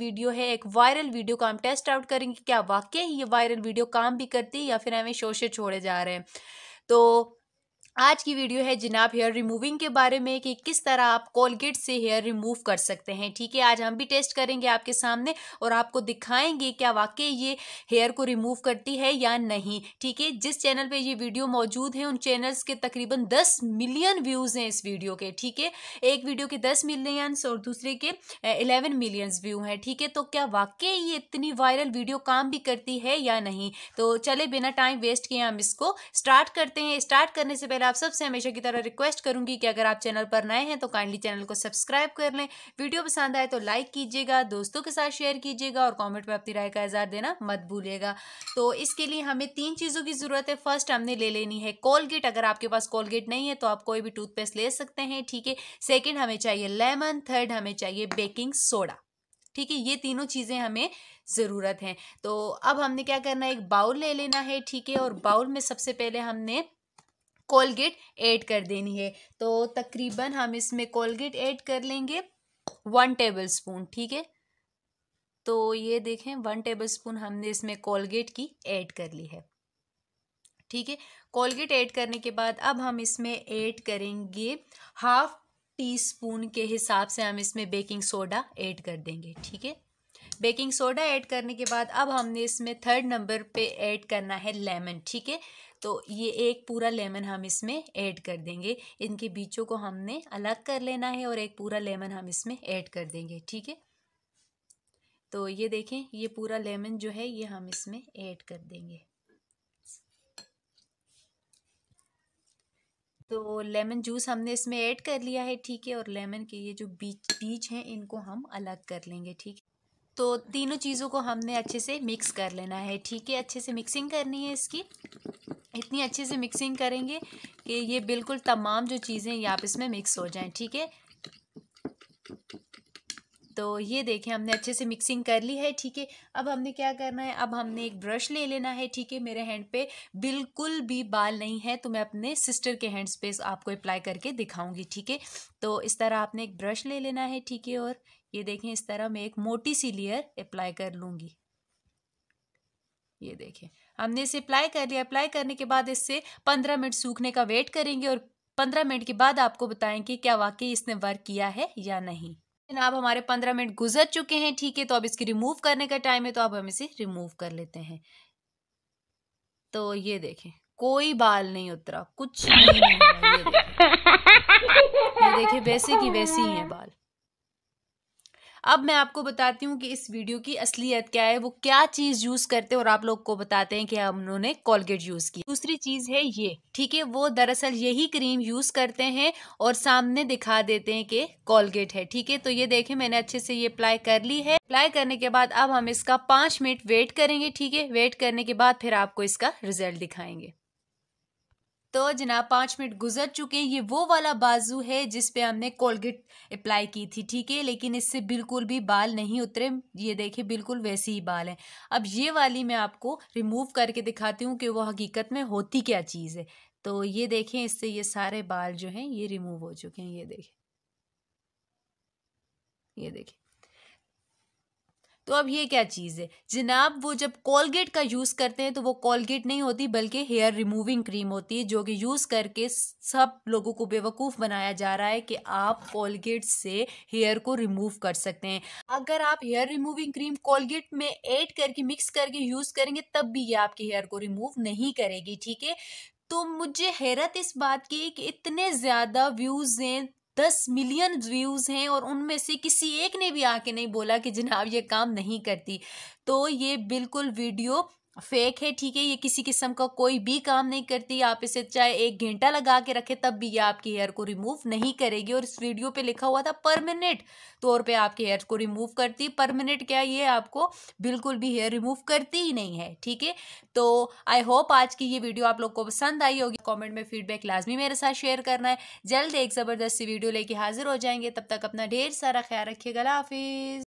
video है एक viral video का हम टेस्ट आउट करेंगे क्या वाकई ये वायरल वीडियो काम भी करती है या फिर हमें शोशे छोड़े जा रहे हैं तो आज की वीडियो है जिनाब हेयर रिमूविंग के बारे में कि किस तरह आप कोलगेट से हेयर रिमूव कर सकते हैं ठीक है आज हम भी टेस्ट करेंगे आपके सामने और आपको दिखाएंगे क्या वाकई ये हेयर को रिमूव करती है या नहीं ठीक है जिस चैनल पे ये वीडियो मौजूद है उन चैनल्स के तकरीबन दस मिलियन व्यूज़ हैं इस वीडियो के ठीक है एक वीडियो के दस मिलियंस और दूसरे के इलेवन मिलियंस व्यू हैं ठीक है तो क्या वाकई ये इतनी वायरल वीडियो काम भी करती है या नहीं तो चले बिना टाइम वेस्ट किए हम इसको स्टार्ट करते हैं स्टार्ट करने से पहले आप सबसे हमेशा की तरह रिक्वेस्ट करूंगी कि अगर आप चैनल पर नए हैं तो काइंडली चैनल को सब्सक्राइब कर लें वीडियो पसंद आए तो लाइक कीजिएगा दोस्तों के साथ शेयर कीजिएगा और कॉमेंट में अपनी राय का इजहार देना मत भूलिएगा तो इसके लिए हमें तीन चीज़ों की ज़रूरत है फर्स्ट हमने ले लेनी है कोलगेट अगर आपके पास कोलगेट नहीं है तो आप कोई भी टूथपेस्ट ले सकते हैं ठीक है सेकेंड हमें चाहिए लेमन थर्ड हमें चाहिए बेकिंग सोडा ठीक है ये तीनों चीज़ें हमें ज़रूरत हैं तो अब हमने क्या करना है एक बाउल ले लेना है ठीक है और बाउल में सबसे पहले हमने कोलगेट ऐड कर देनी है तो तकरीबन हम इसमें कोलगेट ऐड कर लेंगे वन टेबल स्पून ठीक है तो ये देखें वन टेबल स्पून हमने इसमें कोलगेट की ऐड कर ली है ठीक है कोलगेट ऐड करने के बाद अब हम इसमें ऐड करेंगे हाफ टी स्पून के हिसाब से हम इसमें बेकिंग सोडा ऐड कर देंगे ठीक है बेकिंग सोडा ऐड करने के बाद अब हमने इसमें थर्ड नंबर पे ऐड करना है लेमन ठीक है तो ये एक पूरा लेमन हम इसमें ऐड कर देंगे इनके बीचों को हमने अलग कर लेना है और एक पूरा लेमन हम इसमें ऐड कर देंगे ठीक है तो ये देखें ये पूरा लेमन जो है ये हम इसमें ऐड कर देंगे तो लेमन जूस हमने इसमें ऐड कर लिया है ठीक है और लेमन के ये जो बीज बीज हैं इनको हम अलग कर लेंगे ठीक है तो तीनों चीज़ों को हमने अच्छे से मिक्स कर लेना है ठीक है अच्छे से मिक्सिंग करनी है इसकी इतनी अच्छे से मिक्सिंग करेंगे कि ये बिल्कुल तमाम जो चीज़ें ये आप इसमें मिक्स हो जाएं ठीक है तो ये देखें हमने अच्छे से मिक्सिंग कर ली है ठीक है अब हमने क्या करना है अब हमने एक ब्रश ले लेना है ठीक है मेरे हैंड पे बिल्कुल भी बाल नहीं है तो मैं अपने सिस्टर के हैंड पे आपको अप्लाई करके दिखाऊंगी ठीक है तो इस तरह आपने एक ब्रश ले लेना है ठीक है और ये देखें इस तरह मैं एक मोटी सी लेयर अप्लाई कर लूँगी ये देखें हमने इसे अप्लाई कर लिया अप्लाई करने के बाद इससे पंद्रह मिनट सूखने का वेट करेंगे और पंद्रह मिनट के बाद आपको बताएं कि क्या वाकई इसने वर्क किया है या नहीं जनाब हमारे पंद्रह मिनट गुजर चुके हैं ठीक है तो अब इसकी रिमूव करने का टाइम है तो अब हम इसे रिमूव कर लेते हैं तो ये देखें कोई बाल नहीं उतरा कुछ नहीं ये देखें, वैसे की वैसे ही है बाल अब मैं आपको बताती हूँ कि इस वीडियो की असलियत क्या है वो क्या चीज़ यूज़ करते हैं और आप लोग को बताते हैं कि हम उन्होंने कोलगेट यूज़ की दूसरी चीज़ है ये ठीक है वो दरअसल यही क्रीम यूज़ करते हैं और सामने दिखा देते हैं कि कोलगेट है ठीक है तो ये देखे मैंने अच्छे से ये अप्लाई कर ली है अप्लाई करने के बाद अब हम इसका पांच मिनट वेट करेंगे ठीक है वेट करने के बाद फिर आपको इसका रिजल्ट दिखाएंगे तो जना पाँच मिनट गुजर चुके हैं ये वो वाला बाजू है जिस पे हमने कोलगेट अप्लाई की थी ठीक है लेकिन इससे बिल्कुल भी बाल नहीं उतरे ये देखिए बिल्कुल वैसे ही बाल हैं अब ये वाली मैं आपको रिमूव करके दिखाती हूँ कि वो हकीकत में होती क्या चीज़ है तो ये देखें इससे ये सारे बाल जो हैं ये रिमूव हो चुके हैं ये देखें ये देखें तो अब ये क्या चीज़ है जनाब वो जब कोलगेट का यूज़ करते हैं तो वो कोलगेट नहीं होती बल्कि हेयर रिमूविंग क्रीम होती है जो कि यूज़ करके सब लोगों को बेवकूफ़ बनाया जा रहा है कि आप कोलगेट से हेयर को रिमूव कर सकते हैं अगर आप हेयर रिमूविंग क्रीम कोलगेट में ऐड करके मिक्स करके यूज़ करेंगे तब भी ये आपके हेयर को रिमूव नहीं करेगी ठीक है तो मुझे हैरत इस बात की कि इतने ज़्यादा व्यूज़ हैं दस मिलियन व्यूज़ हैं और उनमें से किसी एक ने भी आके नहीं बोला कि जनाब ये काम नहीं करती तो ये बिल्कुल वीडियो फेक है ठीक है ये किसी किस्म का कोई भी काम नहीं करती आप इसे चाहे एक घंटा लगा के रखें तब भी ये आपके हेयर को रिमूव नहीं करेगी और इस वीडियो पे लिखा हुआ था परमानेंट तौर पे आपके हेयर को रिमूव करती परमानेंट क्या ये आपको बिल्कुल भी हेयर रिमूव करती ही नहीं है ठीक है तो आई होप आज की ये वीडियो आप लोग को पसंद आई होगी कॉमेंट में फीडबैक लाजमी मेरे साथ शेयर करना है जल्द एक ज़बरदस्ती वीडियो लेके हाजिर हो जाएंगे तब तक अपना ढेर सारा ख्याल रखिएगा हाफिज़